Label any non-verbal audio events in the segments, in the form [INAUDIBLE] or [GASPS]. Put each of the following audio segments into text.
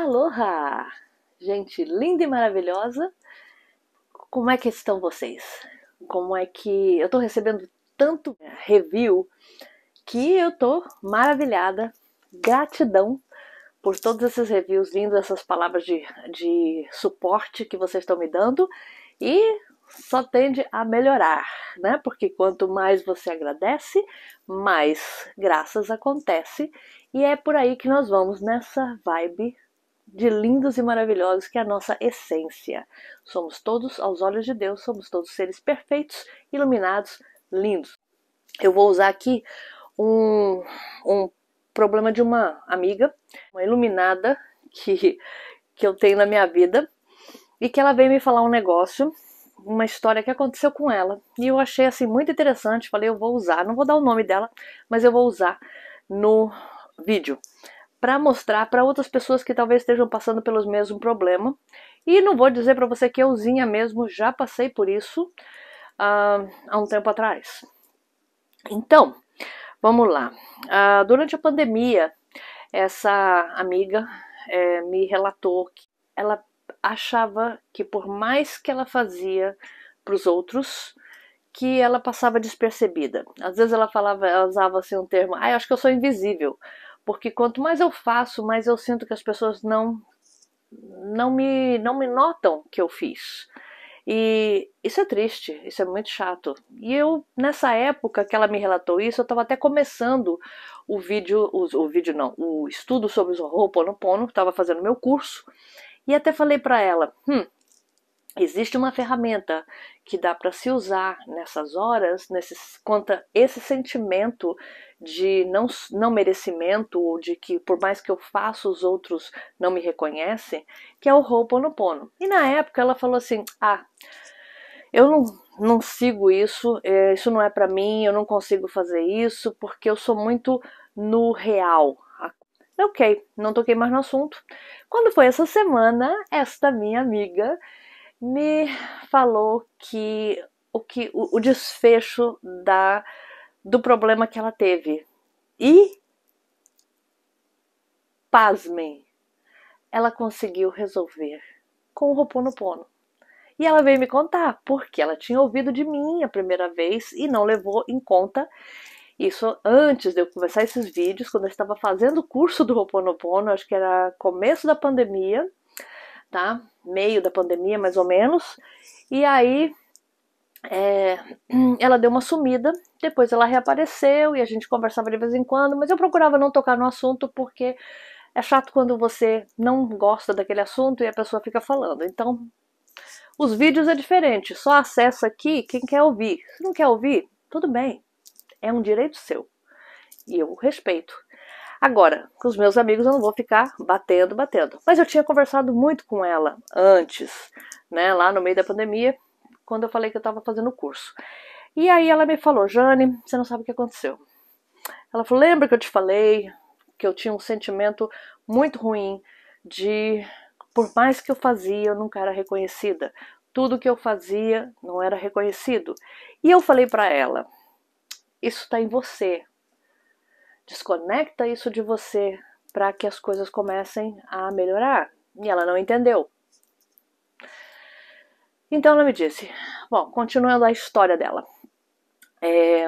Aloha! Gente linda e maravilhosa, como é que estão vocês? Como é que. Eu tô recebendo tanto review que eu tô maravilhada, gratidão por todos esses reviews lindos, essas palavras de, de suporte que vocês estão me dando e só tende a melhorar, né? Porque quanto mais você agradece, mais graças acontece e é por aí que nós vamos nessa vibe de lindos e maravilhosos que é a nossa essência. Somos todos, aos olhos de Deus, somos todos seres perfeitos, iluminados, lindos. Eu vou usar aqui um, um problema de uma amiga, uma iluminada que, que eu tenho na minha vida, e que ela veio me falar um negócio, uma história que aconteceu com ela, e eu achei assim muito interessante, falei, eu vou usar, não vou dar o nome dela, mas eu vou usar no vídeo para mostrar para outras pessoas que talvez estejam passando pelos mesmos problemas. E não vou dizer para você que euzinha mesmo já passei por isso uh, há um tempo atrás. Então, vamos lá. Uh, durante a pandemia, essa amiga é, me relatou que ela achava que por mais que ela fazia para os outros, que ela passava despercebida. Às vezes ela falava, ela usava assim um termo, ah, acho que eu sou invisível. Porque quanto mais eu faço, mais eu sinto que as pessoas não não me não me notam que eu fiz. E isso é triste, isso é muito chato. E eu, nessa época que ela me relatou isso, eu estava até começando o vídeo, o, o, vídeo não, o estudo sobre o Ho'oponopono, estava fazendo meu curso, e até falei para ela, hum, Existe uma ferramenta que dá para se usar nessas horas, nesses, conta esse sentimento de não, não merecimento, ou de que por mais que eu faça, os outros não me reconhecem, que é o Ho'oponopono. E na época ela falou assim: ah, eu não, não sigo isso, é, isso não é para mim, eu não consigo fazer isso, porque eu sou muito no real, Ok, não toquei mais no assunto. Quando foi essa semana, esta minha amiga me falou que o, que, o, o desfecho da, do problema que ela teve. E, pasmem, ela conseguiu resolver com o Roponopono. E ela veio me contar, porque ela tinha ouvido de mim a primeira vez e não levou em conta isso antes de eu começar esses vídeos, quando eu estava fazendo o curso do Roponopono, acho que era começo da pandemia tá? Meio da pandemia, mais ou menos. E aí é, [CLEARS THROAT] ela deu uma sumida, depois ela reapareceu e a gente conversava de vez em quando, mas eu procurava não tocar no assunto porque é chato quando você não gosta daquele assunto e a pessoa fica falando. Então, os vídeos é diferente, só acessa aqui quem quer ouvir. Se não quer ouvir, tudo bem, é um direito seu e eu respeito. Agora, com os meus amigos eu não vou ficar batendo, batendo. Mas eu tinha conversado muito com ela antes, né, lá no meio da pandemia, quando eu falei que eu estava fazendo o curso. E aí ela me falou, Jane, você não sabe o que aconteceu. Ela falou, lembra que eu te falei que eu tinha um sentimento muito ruim de, por mais que eu fazia, eu nunca era reconhecida. Tudo que eu fazia não era reconhecido. E eu falei para ela, isso está em você, Desconecta isso de você para que as coisas comecem a melhorar. E ela não entendeu. Então ela me disse: Bom, continuando a história dela, é,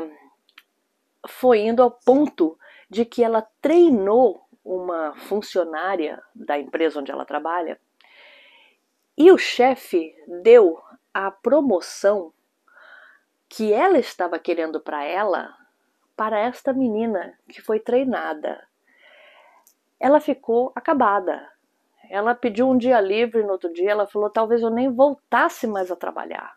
foi indo ao ponto de que ela treinou uma funcionária da empresa onde ela trabalha e o chefe deu a promoção que ela estava querendo para ela para esta menina que foi treinada. Ela ficou acabada. Ela pediu um dia livre no outro dia, ela falou: talvez eu nem voltasse mais a trabalhar.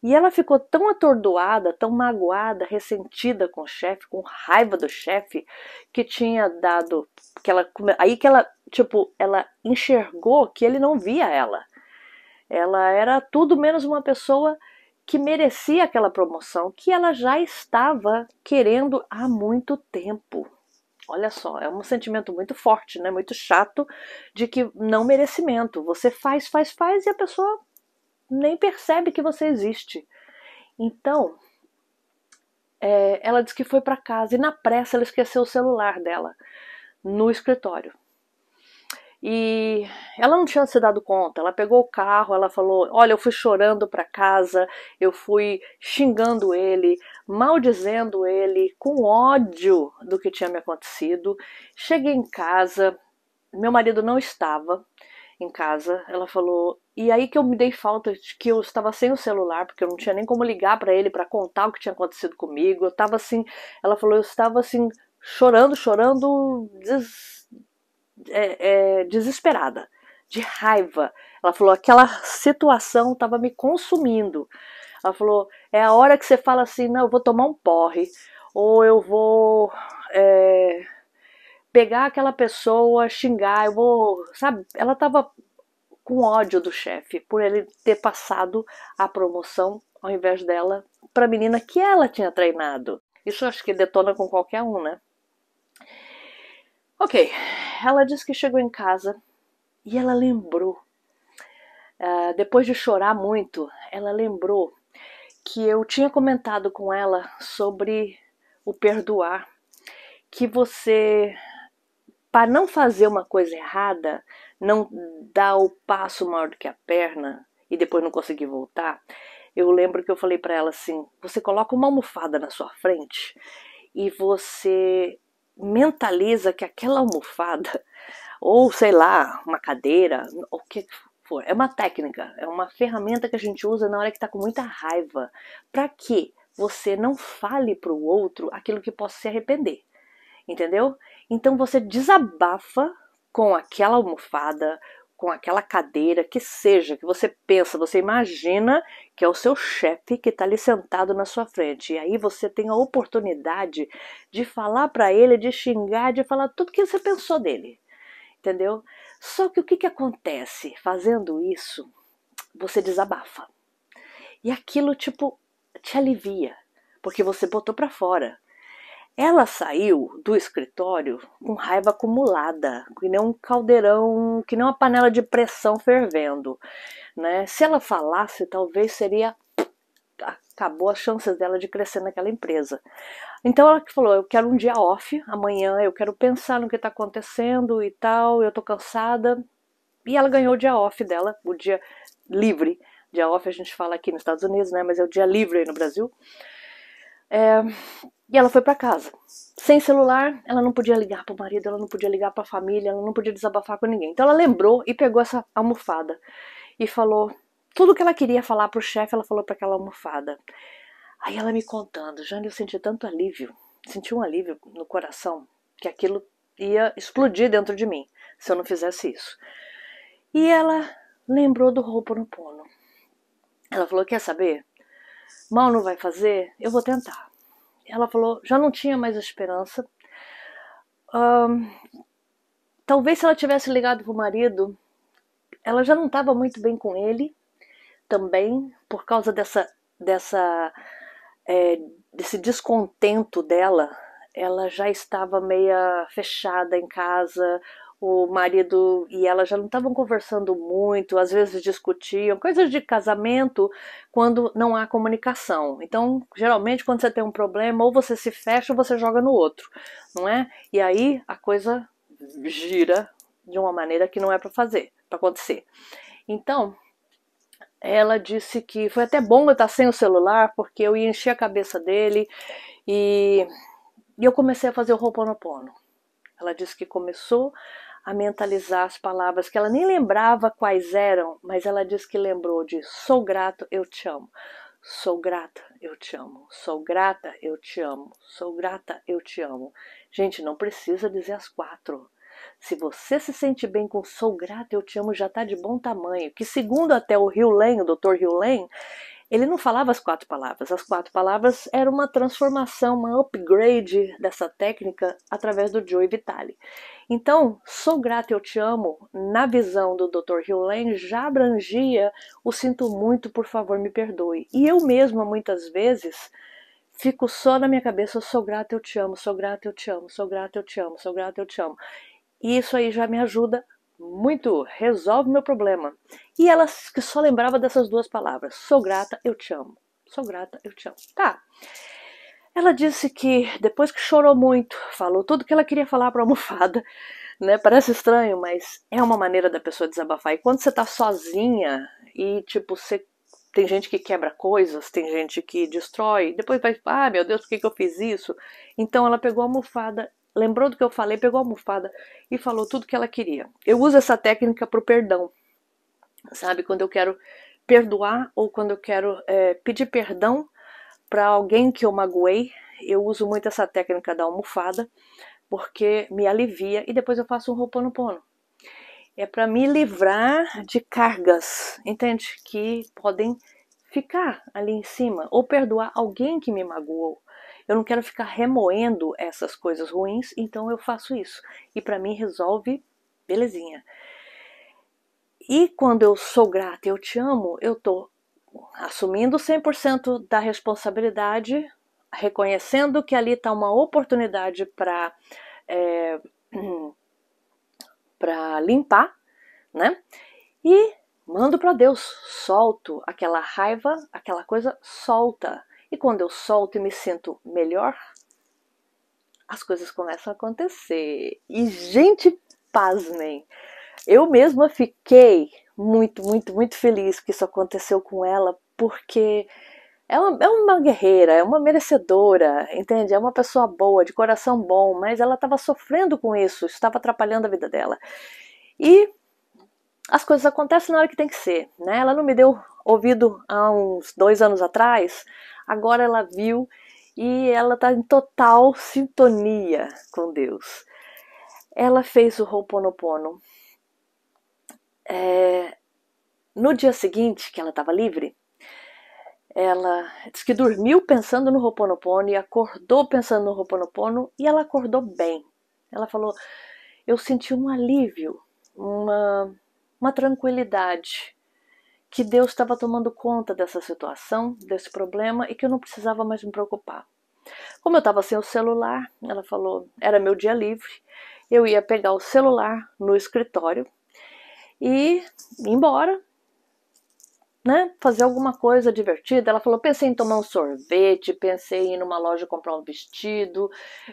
E ela ficou tão atordoada, tão magoada, ressentida com o chefe, com raiva do chefe, que tinha dado. que ela Aí que ela, tipo, ela enxergou que ele não via ela. Ela era tudo menos uma pessoa que merecia aquela promoção que ela já estava querendo há muito tempo. Olha só, é um sentimento muito forte, né? Muito chato de que não merecimento. Você faz, faz, faz e a pessoa nem percebe que você existe. Então, é, ela disse que foi para casa e na pressa ela esqueceu o celular dela no escritório. E ela não tinha se dado conta. Ela pegou o carro, ela falou: Olha, eu fui chorando para casa, eu fui xingando ele, maldizendo ele, com ódio do que tinha me acontecido. Cheguei em casa, meu marido não estava em casa. Ela falou: E aí que eu me dei falta de que eu estava sem o celular, porque eu não tinha nem como ligar para ele para contar o que tinha acontecido comigo. Eu estava assim. Ela falou: Eu estava assim, chorando, chorando, des é, é, desesperada, de raiva. Ela falou: aquela situação estava me consumindo. Ela falou: é a hora que você fala assim, não, eu vou tomar um porre, ou eu vou é, pegar aquela pessoa, xingar, eu vou, sabe? Ela estava com ódio do chefe por ele ter passado a promoção ao invés dela para a menina que ela tinha treinado. Isso acho que detona com qualquer um, né? Ok, ela disse que chegou em casa e ela lembrou. Uh, depois de chorar muito, ela lembrou que eu tinha comentado com ela sobre o perdoar, que você, para não fazer uma coisa errada, não dar o passo maior do que a perna e depois não conseguir voltar. Eu lembro que eu falei para ela assim: você coloca uma almofada na sua frente e você mentaliza que aquela almofada, ou sei lá, uma cadeira, o que for, é uma técnica, é uma ferramenta que a gente usa na hora que está com muita raiva, para que você não fale para o outro aquilo que possa se arrepender, entendeu? Então você desabafa com aquela almofada, com aquela cadeira, que seja, que você pensa, você imagina que é o seu chefe que está ali sentado na sua frente. E aí você tem a oportunidade de falar para ele, de xingar, de falar tudo que você pensou dele. Entendeu? Só que o que, que acontece? Fazendo isso, você desabafa. E aquilo, tipo, te alivia, porque você botou para fora. Ela saiu do escritório com raiva acumulada, que nem um caldeirão, que nem uma panela de pressão fervendo. Né? Se ela falasse, talvez seria. Acabou as chances dela de crescer naquela empresa. Então ela falou: Eu quero um dia off, amanhã eu quero pensar no que está acontecendo e tal, eu tô cansada. E ela ganhou o dia off dela, o dia livre. Dia off a gente fala aqui nos Estados Unidos, né? Mas é o dia livre aí no Brasil. É, e ela foi para casa. Sem celular, ela não podia ligar para o marido, ela não podia ligar para a família, ela não podia desabafar com ninguém. Então ela lembrou e pegou essa almofada e falou tudo que ela queria falar para o chefe, ela falou para aquela almofada. Aí ela me contando, Jane, eu senti tanto alívio, senti um alívio no coração que aquilo ia explodir dentro de mim se eu não fizesse isso. E ela lembrou do no pono. Ela falou: Quer saber? Mal não vai fazer? Eu vou tentar ela falou, já não tinha mais esperança. Um, talvez se ela tivesse ligado para o marido, ela já não estava muito bem com ele também, por causa dessa, dessa é, desse descontento dela. Ela já estava meia fechada em casa, o marido e ela já não estavam conversando muito, às vezes discutiam, coisas de casamento quando não há comunicação. Então, geralmente, quando você tem um problema, ou você se fecha ou você joga no outro, não é? E aí a coisa gira de uma maneira que não é para fazer, para acontecer. Então, ela disse que foi até bom eu estar sem o celular, porque eu ia encher a cabeça dele e, e eu comecei a fazer o Ho'oponopono. Ela disse que começou a mentalizar as palavras que ela nem lembrava quais eram, mas ela diz que lembrou de sou grato, eu te amo. Sou grata, eu te amo. Sou grata, eu te amo. Sou grata, eu te amo. Gente, não precisa dizer as quatro. Se você se sente bem com sou grata, eu te amo, já está de bom tamanho. Que segundo até o Rio Lane, o Dr. Rio Lane, ele não falava as quatro palavras. As quatro palavras era uma transformação, uma upgrade dessa técnica através do Joey Vitale. Então, sou grato, eu te amo, na visão do Dr. Hugh já abrangia o sinto muito, por favor, me perdoe. E eu mesma, muitas vezes, fico só na minha cabeça, sou grato, eu te amo, sou grato, eu te amo, sou grato, eu te amo, sou grato, eu te amo. E isso aí já me ajuda muito, resolve meu problema. E ela que só lembrava dessas duas palavras: sou grata, eu te amo. Sou grata, eu te amo. Tá. Ela disse que depois que chorou muito, falou tudo que ela queria falar para a almofada, [LAUGHS] né? Parece estranho, mas é uma maneira da pessoa desabafar. E quando você tá sozinha e tipo, você tem gente que quebra coisas, tem gente que destrói, depois vai, ah, meu Deus, por que, que eu fiz isso? Então ela pegou a almofada lembrou do que eu falei, pegou a almofada e falou tudo que ela queria. Eu uso essa técnica para o perdão, sabe? Quando eu quero perdoar ou quando eu quero é, pedir perdão para alguém que eu magoei, eu uso muito essa técnica da almofada, porque me alivia e depois eu faço um roponopono. É para me livrar de cargas, entende? Que podem ficar ali em cima, ou perdoar alguém que me magoou, eu não quero ficar remoendo essas coisas ruins, então eu faço isso. E para mim resolve belezinha. E quando eu sou grata, eu te amo, eu tô assumindo 100% da responsabilidade, reconhecendo que ali está uma oportunidade para é, [CLEARS THROAT] para limpar, né? E mando para Deus, solto aquela raiva, aquela coisa solta. E quando eu solto e me sinto melhor, as coisas começam a acontecer. E, gente, pasmem, eu mesma fiquei muito, muito, muito feliz que isso aconteceu com ela, porque é uma, é uma guerreira, é uma merecedora, entende? É uma pessoa boa, de coração bom, mas ela estava sofrendo com isso, estava atrapalhando a vida dela. E as coisas acontecem na hora que tem que ser, né? Ela não me deu ouvido há uns dois anos atrás, agora ela viu e ela está em total sintonia com Deus. Ela fez o Ho'oponopono. É, no dia seguinte, que ela estava livre, ela disse que dormiu pensando no Ho'oponopono e acordou pensando no Ho'oponopono e ela acordou bem. Ela falou: Eu senti um alívio, uma, uma tranquilidade que Deus estava tomando conta dessa situação, desse problema e que eu não precisava mais me preocupar. Como eu estava sem o celular, ela falou, era meu dia livre, eu ia pegar o celular no escritório e ir embora, né? Fazer alguma coisa divertida. Ela falou: pensei em tomar um sorvete, pensei em ir numa loja comprar um vestido,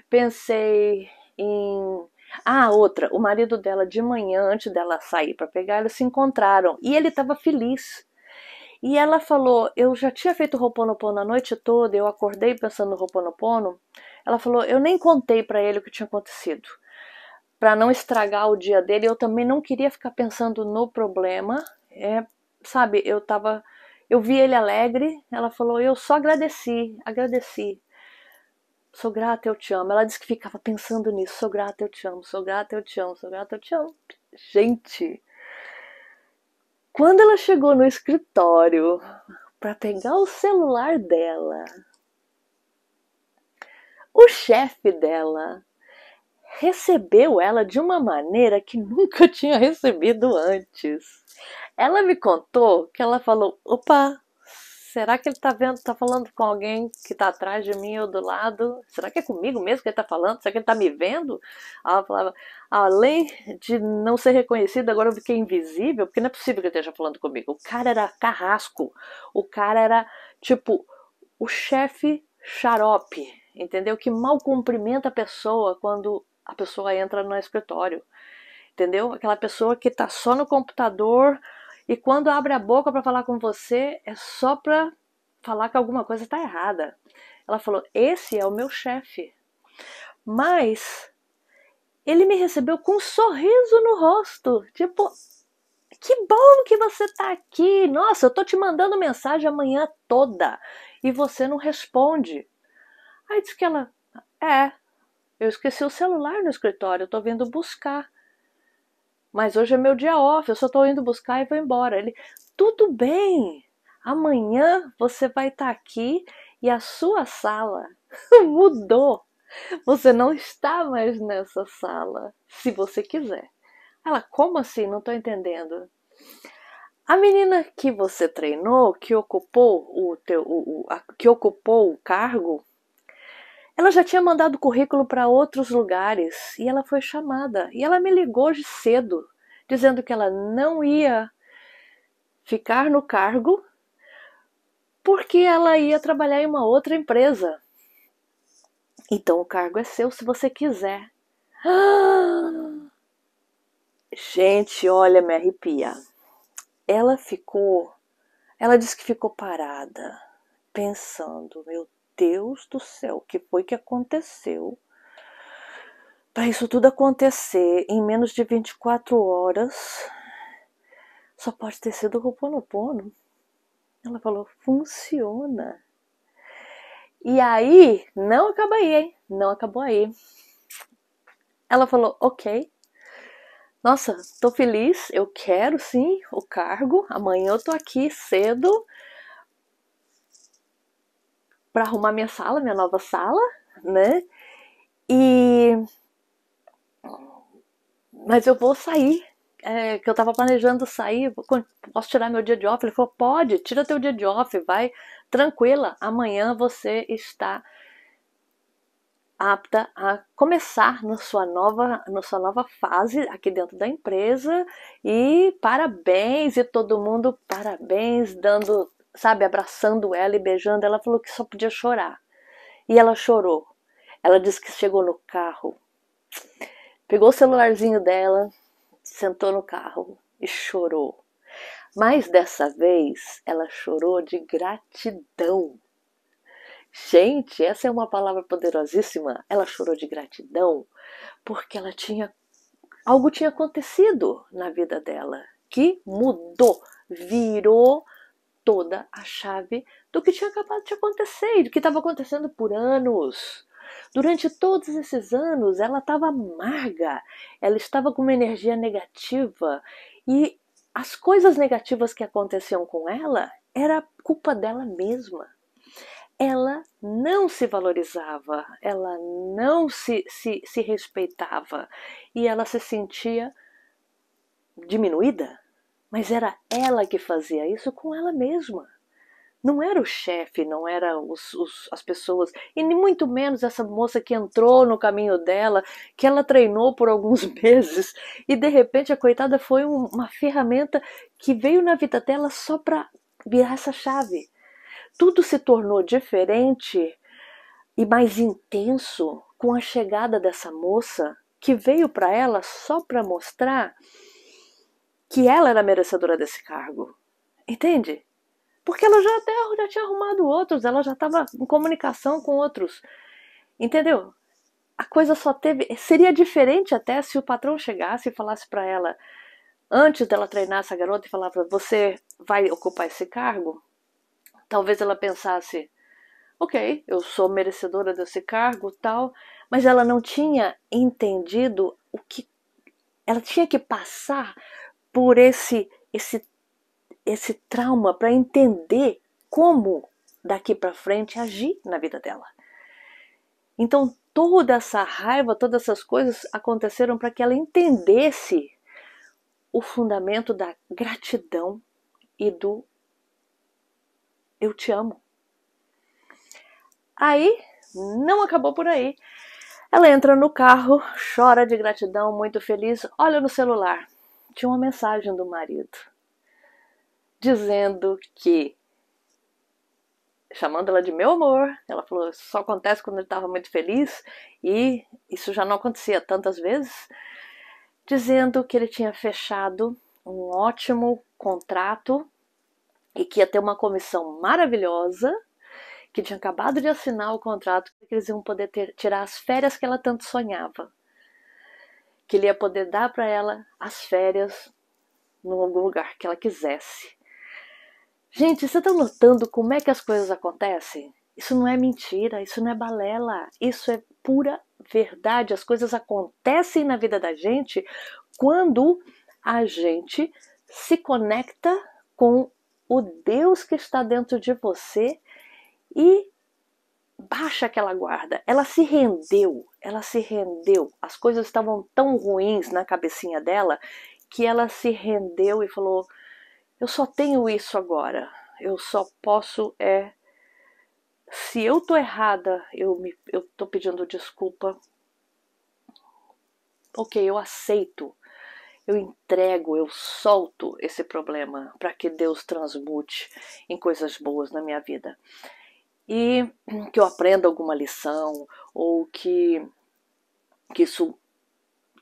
pensei em ah, outra, o marido dela de manhã, antes dela sair para pegar, eles se encontraram e ele estava feliz. E ela falou: Eu já tinha feito Roponopono a noite toda, eu acordei pensando no Roponopono. Ela falou: Eu nem contei para ele o que tinha acontecido, para não estragar o dia dele. Eu também não queria ficar pensando no problema. É, sabe, eu tava. Eu vi ele alegre, ela falou: Eu só agradeci, agradeci sou grata, eu te amo. Ela disse que ficava pensando nisso, sou grata, eu te amo, sou grata, eu te amo, sou grata, eu te amo. Gente, quando ela chegou no escritório para pegar o celular dela, o chefe dela recebeu ela de uma maneira que nunca [LAUGHS] tinha recebido antes. Ela me contou que ela falou: opa, será que ele tá vendo, tá falando com alguém que tá atrás de mim ou do lado? Será que é comigo mesmo que ele tá falando? Será que ele tá me vendo? Ela falava, além de não ser reconhecida, agora eu fiquei invisível, porque não é possível que ele esteja falando comigo. O cara era carrasco, o cara era tipo o chefe xarope, entendeu? Que mal cumprimenta a pessoa quando a pessoa entra no escritório, entendeu? Aquela pessoa que tá só no computador e quando abre a boca para falar com você, é só para falar que alguma coisa está errada. Ela falou: Esse é o meu chefe. Mas ele me recebeu com um sorriso no rosto, tipo. Que bom que você está aqui! Nossa, eu tô te mandando mensagem amanhã toda e você não responde. Aí disse que ela: É, eu esqueci o celular no escritório, Estou vindo buscar mas hoje é meu dia off, eu só estou indo buscar e vou embora. Ele, tudo bem, amanhã você vai estar tá aqui e a sua sala [LAUGHS] mudou. Você não está mais nessa sala, se você quiser. Ela, como assim? Não estou entendendo. A menina que você treinou, que ocupou o teu, o, o a, que ocupou o cargo, ela já tinha mandado currículo para outros lugares e ela foi chamada. E ela me ligou de cedo, dizendo que ela não ia ficar no cargo porque ela ia trabalhar em uma outra empresa. Então o cargo é seu se você quiser. [GASPS] Gente, olha, me arrepia. Ela ficou. Ela disse que ficou parada, pensando: meu Deus do céu, o que foi que aconteceu para isso tudo acontecer em menos de 24 horas? Só pode ter sido o Roponopono. Ela falou: funciona. E aí, não acaba aí, hein? Não acabou aí. Ela falou: ok. Nossa, tô feliz, eu quero sim o cargo. Amanhã eu tô aqui cedo para arrumar minha sala, minha nova sala, né? E mas eu vou sair, é, que eu tava planejando sair, vou, posso tirar meu dia de off? Ele falou, pode, tira teu dia de off, vai, tranquila, amanhã você está apta a começar na sua nova, na sua nova fase aqui dentro da empresa e parabéns e todo mundo parabéns, dando sabe, abraçando ela e beijando, ela falou que só podia chorar. E ela chorou. Ela disse que chegou no carro, pegou o celularzinho dela, sentou no carro e chorou. Mas dessa vez ela chorou de gratidão. Gente, essa é uma palavra poderosíssima. Ela chorou de gratidão porque ela tinha algo tinha acontecido na vida dela que mudou, virou toda a chave do que tinha acabado de acontecer e do que estava acontecendo por anos. Durante todos esses anos, ela estava amarga, ela estava com uma energia negativa e as coisas negativas que aconteciam com ela era culpa dela mesma. Ela não se valorizava, ela não se, se, se respeitava e ela se sentia diminuída, mas era ela que fazia isso com ela mesma. Não era o chefe, não era os, os, as pessoas, e nem muito menos essa moça que entrou no caminho dela, que ela treinou por alguns [LAUGHS] meses, e de repente a coitada foi um, uma ferramenta que veio na vida dela só para virar essa chave. Tudo se tornou diferente e mais intenso com a chegada dessa moça que veio para ela só para mostrar que ela era merecedora desse cargo. Entende? Porque ela já, até, já tinha arrumado outros, ela já estava em comunicação com outros. Entendeu? A coisa só teve. Seria diferente até se o patrão chegasse e falasse para ela, antes dela treinar essa garota, e falava: Você vai ocupar esse cargo? Talvez ela pensasse: Ok, eu sou merecedora desse cargo, tal. Mas ela não tinha entendido o que. Ela tinha que passar por esse esse esse trauma para entender como daqui para frente agir na vida dela. Então toda essa raiva, todas essas coisas aconteceram para que ela entendesse o fundamento da gratidão e do eu te amo. Aí não acabou por aí. Ela entra no carro, chora de gratidão, muito feliz, olha no celular tinha uma mensagem do marido dizendo que chamando ela de meu amor, ela falou, isso só acontece quando ele estava muito feliz e isso já não acontecia tantas vezes, dizendo que ele tinha fechado um ótimo contrato e que ia ter uma comissão maravilhosa, que tinha acabado de assinar o contrato, que eles iam poder ter, tirar as férias que ela tanto sonhava que ele ia poder dar para ela as férias no lugar que ela quisesse. Gente, você está notando como é que as coisas acontecem? Isso não é mentira, isso não é balela, isso é pura verdade. As coisas acontecem na vida da gente quando a gente se conecta com o Deus que está dentro de você e baixa aquela guarda. Ela se rendeu, ela se rendeu. As coisas estavam tão ruins na cabecinha dela que ela se rendeu e falou: Eu só tenho isso agora. Eu só posso é. Se eu tô errada, eu, me, eu tô pedindo desculpa. Ok, eu aceito. Eu entrego, eu solto esse problema para que Deus transmute em coisas boas na minha vida e que eu aprenda alguma lição ou que, que isso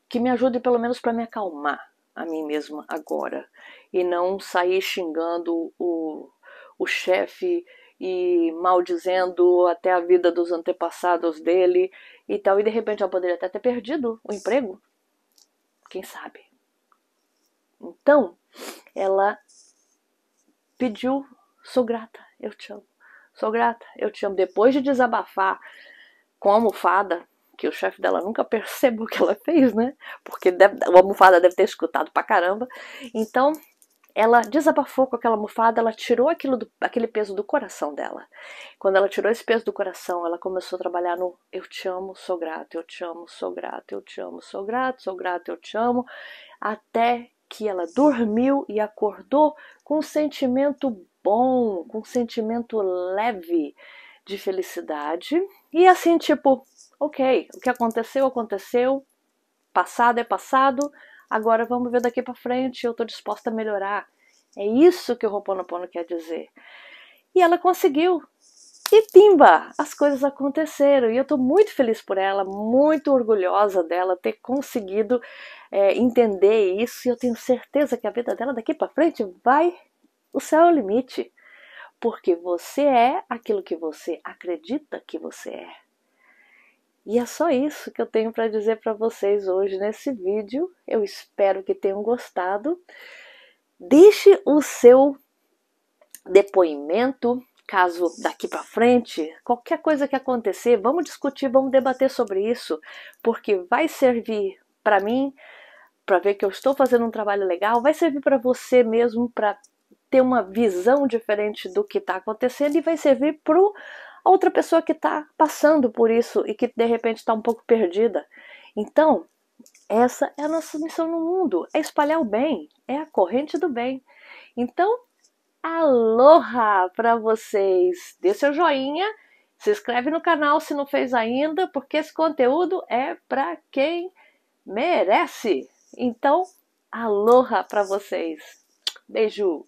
que me ajude pelo menos para me acalmar a mim mesma agora e não sair xingando o, o chefe e maldizendo até a vida dos antepassados dele e tal. E de repente eu poderia até ter perdido o emprego. Quem sabe? Então, ela pediu: sou grata, eu te amo. Sou grata, eu te amo. Depois de desabafar com a almofada, que o chefe dela nunca [LAUGHS] percebeu o que ela fez, né? Porque deve, a almofada deve ter escutado pra caramba. Então, ela desabafou com aquela almofada, ela tirou aquilo do, aquele peso do coração dela. Quando ela tirou esse peso do coração, ela começou a trabalhar no eu te amo, sou grata. eu te amo, sou grata. eu te amo, sou grata, sou grata. eu te amo, até que ela dormiu e acordou com um sentimento bom, com um sentimento leve de felicidade. E assim, tipo, ok, o que aconteceu, aconteceu, passado é passado, agora vamos ver daqui para frente, eu estou disposta a melhorar. É isso que o Roponopono quer dizer. E ela conseguiu. E timba as coisas aconteceram. E eu estou muito feliz por ela, muito orgulhosa dela ter conseguido é, entender isso. E eu tenho certeza que a vida dela daqui para frente vai o céu é o limite, porque você é aquilo que você acredita que você é. E é só isso que eu tenho para dizer para vocês hoje nesse vídeo. Eu espero que tenham gostado. Deixe o seu depoimento, caso daqui para frente, qualquer coisa que acontecer, vamos discutir, vamos debater sobre isso, porque vai servir para mim para ver que eu estou fazendo um trabalho legal, vai servir para você mesmo para ter uma visão diferente do que está acontecendo e vai servir para outra pessoa que está passando por isso e que de repente está um pouco perdida. Então, essa é a nossa missão no mundo: é espalhar o bem, é a corrente do bem. Então, aloha para vocês! Dê seu joinha, se inscreve no canal se não fez ainda, porque esse conteúdo é para quem merece. Então, aloha para vocês! Beijo!